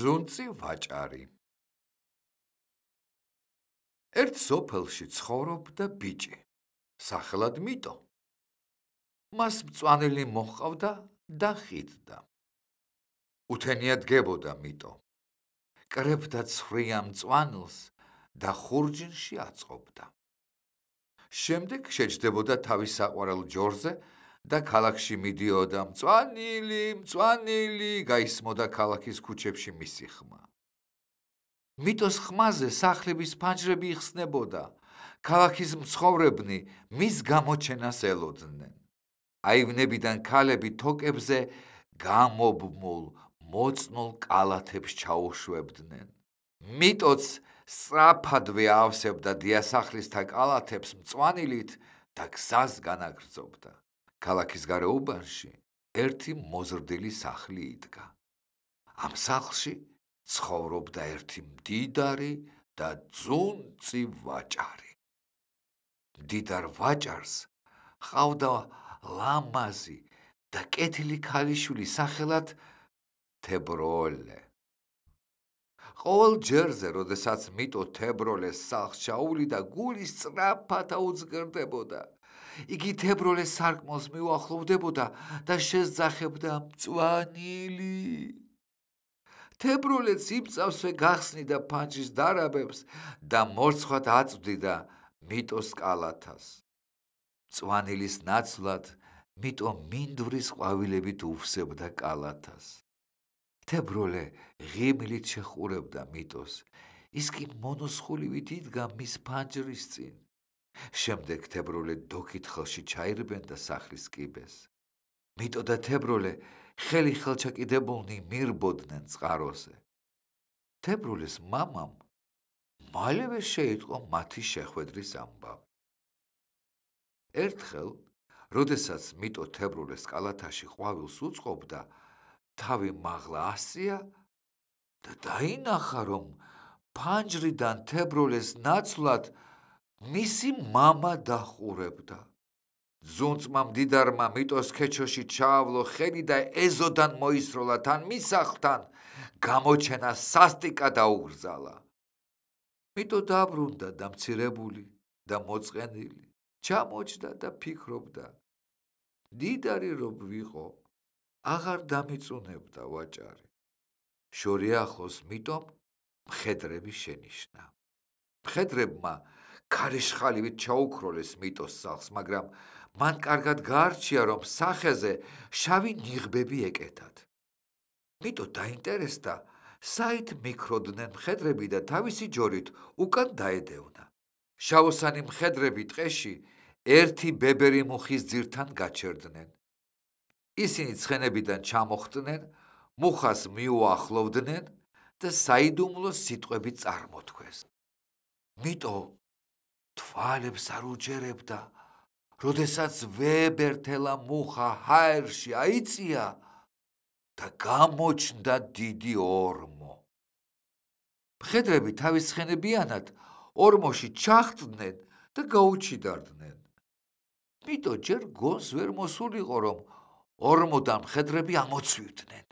ზუნცი ვაჭარი ერთ სოფელში ცხოვრობდა ბიჭი სახლად მიტო მას მწვანელი მოჰყავდა და ხიდდა უთენიად გებოდა მიტო კრებდა ცხრია მწვანელს და ხურჯინში აწყობდა შემდეგ შეჯდებოდა თავის საყვარელ ჯორზე და ქალაქში მიდიოდა მწვანილი მწვანილი გაისმოდა ქალაქის ქუჩებში მისი ხმა მიტოს ხმაზე სახლების ფანჯრები იხსნებოდა ქალაქის მცხოვრებნი მის გამოჩენას ელოდნენ აივნებიდან ქალები თოკებზე გამობმულ მოწნულ კალათებს ჩაუშვებდნენ მიტოც საფადვე ავსებდა დიასახლისთა კალათებს მწვანილით და გზას განაგრძობდა ქალაქის გარეუბანში ერთი მოზრდილი სახლი იდგა. ამ სახლში ცხოვრობდა ერთი მდიდარი და ძუნწი ვაჭარი. მდიდარ ვაჭარს ყავდა ლამაზი და კეთილი ქალიშვილი სახელად თებროლე. ყოველ ჯერზე, როდესაც მიტო თებროლეს სახს ჩაუვლიდა, გულის წრაფად აუძგერდებოდა. იგი თებროლეს სარკმელს მიუახლოვდებოდა და შეძახებდა მწვანილი. თებროლეს იმწავსვე გახსნიდა ფანჯის დარაბებს და მორცხვად აწვდიდა მიტოს კალათას. მწვანილის ნაცვლად მიტო მინდვრის ყვავილებით უფსებდა კალათას. თებროლე ღიმლით შეხურებდა მიტოს ის კი მონოსხულივით იდგა მის ფანჯრის წინ შემდეგ თებროლე დოქით ხელში ჩაირბენდა სახლის კიბეს მიტო და თებროლე ხელი ხელჩაკიდებულნი მირბოდნენ წყაროზე თებროლეს მამამ მალევე შეიტყო მათი შეხვედრის ამბავი ერთხელ როდესაც მიტო თებროლეს კალათაში ყვავილს უწყობდა თავი მაღლა ასია და დაინახა რომ панჯრიდან თებროლეს ნაცვლად მისი мама დახურებდა ზონცმა მდიდარმა მიტოს ქეჩოში ჩაავლო ხელი და ეზოდან მოისროლა თან მისახთან გამოჩენა სასტიკა დაუგრძალა მიტო დაბრუნდა დამცირებული და მოწყენილი ჩამოჭდა და ფიქრობდა დიდარი რო ვიყო აღარ დამიწუნებდა ვაჭარი შორიახოს მიტომ მხედრები შენიშნა მხედრებმა ქარიშხალივით ჩაუქროლეს მიტოს სახს მაგრამ მან კარგად გაარჩია რომ სახეზე შავი ნიღბები ეკეთათ მიტო დაინტერესდა საით მიკროდნენ მხედრები და თავისი ჯორით უკან დაედევნა შავოსანი მხედრები ტყეში ერთი ბებერი მუხის ძირთან გაჩერდნენ ისინი ცხენებიდან ჩამოხტნენ, მუხას მიუახლოვდნენ და საიდუმლო სიტყვები წარმოთქვეს. მიტო თვალებს არ უჯერებდა, როდესაც ვებერთელა მუხა ჰაერში აიწია და გამოჩნდა დიდი ორმო. ხედრები თავის ცხენებიანად ორმოში ჩახტდნენ და გაუჩიდარდნენ. მიტო ჯერ გონს ვერ მოსულიყო, რომ ორმოდა მხედრები ამოცვიდნენ.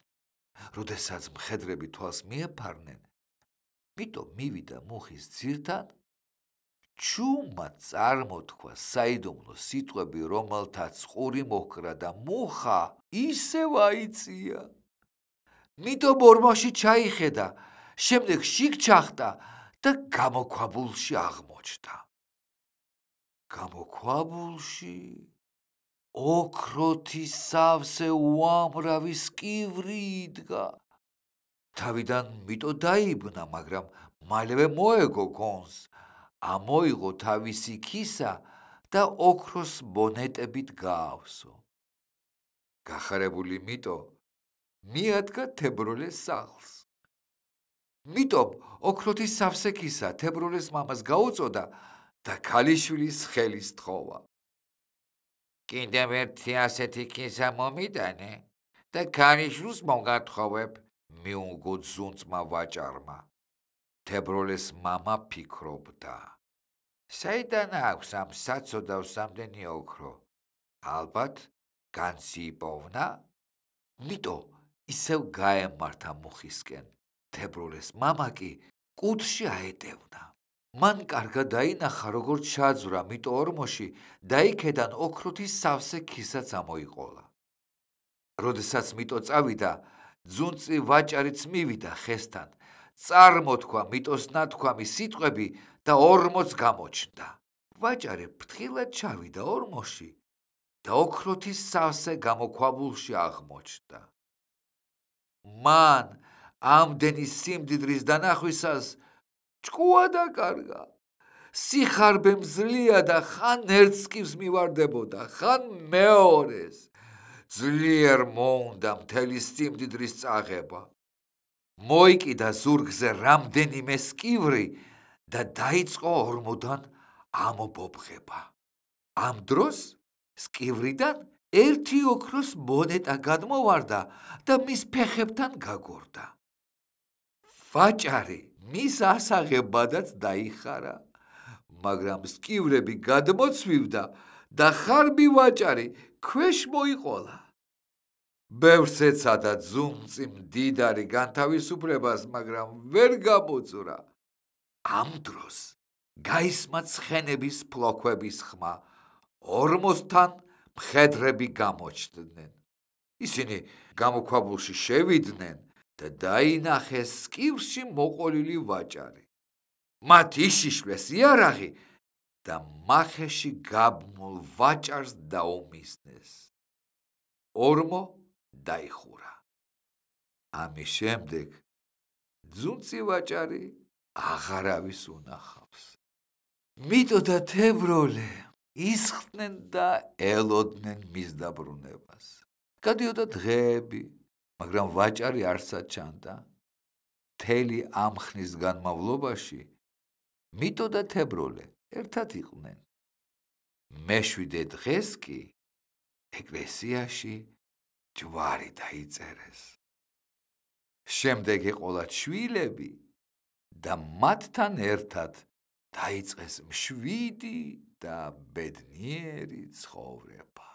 როდესაც მხედრები თვალს მიეფარნენ, ვიტო მივიდა მუხის ძირთან, ჩუმა წარმოთქვა საიდუმლო სიტყვები, რომელთაც ყური მოკრა და მუხა ისე ვაიწია. ვიტო ბორმაში ჩაიხედა, შემდეგ შიგ ჩახტა და გამოქვაბულში აღმოჩნდა. გამოქვაბულში ოქროთისავზე უამრავი სკივრი იდგა. თავიდან მიტო დაიბნა, მაგრამ მალევე მოეგო გონს, ამოიღო თავისი ქისა და ოქროს მონეტებით გაავსო. გახარებული მიტო მიადგა თებროლეს სახლს. მიტო ოქროთის სავსე ქისა თებროლეს მამას გაუწოდა და ქალიშვილის ხელის თხოვა. კიდევ ერთი ასეთი კისა მომიტანე და ქარიშულს მოგათხოვებ მიუგოძუნცმა ვაჭარმა თებროლეს мама ფიქრობდა საიდან აქვს ამ საწოდავ სამდენი ოქრო ალბათ განციპოვნა ლიტო ისევ გაემართა მუხისკენ თებროლეს мама კი კუთში აეტევდა მან კარგად დაინახა როგორ ჩაძვრა მიტო ორმოში და იქედან ოქროთის სავსე ქისაც ამოიყოლა. როდესაც მიტო წავიდა, ძუნწი ვაჭარიც მივიდა ხესთან. წარმოთქვა მიტოს ნათქვამი სიტყვები და 40 გამოჩნდა. ვაჭარი ფთხილად ჩავიდა ორმოში და ოქროთის სავსე გამოქვაბულში აღმოჩნდა. მან ამდენი სიმდიდრის დანახვისას ჭკუა დაკარგა სიხარბე მძლია და ხან ერთს კიბს მივარდებოდა ხან მეორეს ძლიერ მოუნდა მთელი სიმდიდრის წაღება მოიკიდა ზურგზე რამდენიმე სკივრი და დაიწყო ორმოდან ამობობღება ამ დროს სკივრიდან ერთი ოქროს მონეტა გადმოვარდა და მის ფეხებთან გაგორდა ვაჭარი მის ასაღებადაც დაიხარა მაგრამ სკივრები გადმოცვივდა და ხარბი ვაჭარი ქვეშ მოიყოლა ბევრსეცა და ზუმწიმ დიდარი განთავისუფლებას მაგრამ ვერ გამოწურა ამ დროს გაისმა ცხენების ფლოქვების ხმა ორმოსთან მხედრები გამოჩდნენ ისინი გამოქვაბულში შევიდნენ და დაინახეს სკივში მოყოლილი ვაჭარი. მათ იშიშვლეს იარაღი და მახეში გაბმულ ვაჭარს დაუმისნეს. ორმო დაიხურა. ამის შემდეგ ძუნცი ვაჭარი აღარავის უნახავს. მიტო და თებროლე ისხდნენ და ელოდნენ მის დაბრუნებას. გადიოდა დღეები, მაგრამ ვაჭარი არცა ჩანდა თელი ამ ხნის განმავლობაში მიტო და თებროლე ერთად იყვნენ მეშვიდე დღეს კი ეკლესიაში ჯვარი დაიწერეს შემდეგ ეყოლა შვილები და მათთან ერთად დაიწყეს მშვიდი და ბედნიერი ცხოვრება